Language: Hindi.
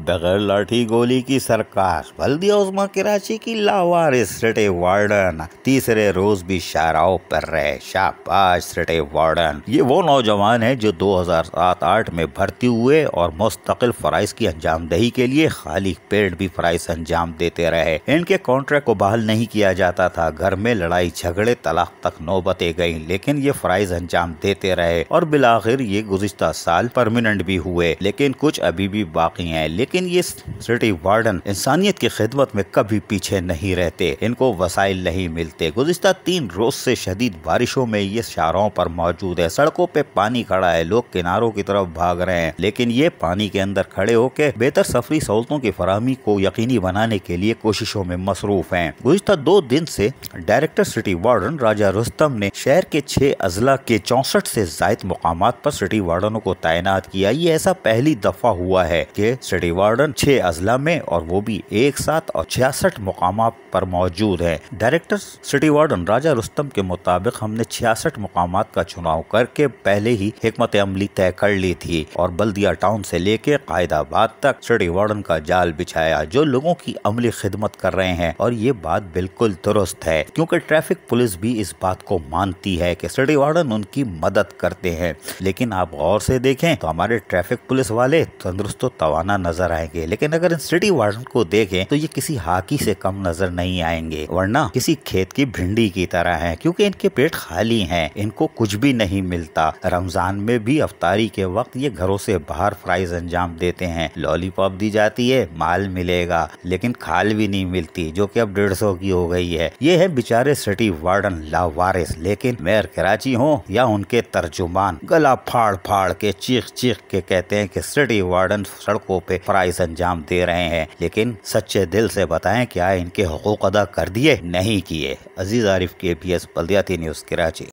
बगैर लाठी गोली की सरकार बल्दिया उजमा कराची की लावारिस सिटी वार्डन तीसरे रोज भी शराब पर रहे शाबाश सिटी वार्डन ये वो नौजवान है जो 2007-8 में भर्ती हुए और मुस्तकिल फराइज की अंजामदही के लिए खाली पेड़ भी फराइज अंजाम देते रहे इनके कॉन्ट्रैक्ट को बहाल नहीं किया जाता था घर में लड़ाई झगड़े तलाक तक नौबतें गयी लेकिन ये फराइज अंजाम देते रहे और बिलाखिर ये गुजश्ता साल परमानेंट भी हुए लेकिन कुछ अभी भी बाकी है लेकिन ये सिटी वार्डन इंसानियत की खिदमत में कभी पीछे नहीं रहते इनको वसाइल नहीं मिलते गुजशत तीन रोज से शदीद बारिशों में ये शाहरों पर मौजूद है सड़कों पे पानी खड़ा है लोग किनारों की तरफ भाग रहे हैं लेकिन ये पानी के अंदर खड़े होकर बेहतर सफरी सहूलतों की फरहमी को यकीनी बनाने के लिए कोशिशों में मसरूफ है गुजशत दो दिन से director city warden Raja Rustam ने शहर के छह अजला के चौसठ से जायद मकाम पर सिटी वार्डनों को तैनात किया ये ऐसा पहली दफा हुआ है की सिटी वार्डन छः अजला में और वो भी एक साथ और छियासठ मकाम पर मौजूद है director city warden Raja Rustam के मुताबिक हमने छियासठ मकाम का चुनाव करके पहले ही हमत अमली तय कर ली थी और बल्दिया टाउन से लेके कायदाबाद तक सिटी वार्डन का जाल बिछाया जो लोगों की अमली खिदमत कर रहे हैं और ये बात बिल्कुल दुरुस्त है क्योंकि ट्रैफिक पुलिस भी इस बात को मानती है कि सिटी वार्डन उनकी मदद करते हैं लेकिन आप गौर से देखें तो हमारे ट्रैफिक पुलिस वाले तंदुरुस्त तो तवाना नजर नजर आएंगे लेकिन अगर इन सिटी वार्डन को देखें तो ये किसी हाकी से कम नजर नहीं आएंगे वरना किसी खेत की भिंडी की तरह है क्योंकि इनके पेट खाली हैं इनको कुछ भी नहीं मिलता रमजान में भी अफतारी के वक्त ये घरों से बाहर फ्राइज अंजाम देते हैं लॉलीपॉप दी जाती है माल मिलेगा लेकिन खाल भी नहीं मिलती जो कि अब डेढ़ सौ की हो गई है ये है बेचारे सिटी वार्डन लावारिस लेकिन मेयर कराची हो या उनके तर्जुमान गला फाड़ फाड़ के चीख चीख के कहते हैं कि सिटी वार्डन सड़कों पे फ़राइज अंजाम दे रहे हैं लेकिन सच्चे दिल से बताएं क्या इनके हकूक अदा कर दिए नहीं किए अजीज आरिफ के पी एस बल्दियाती न्यूज़ कराची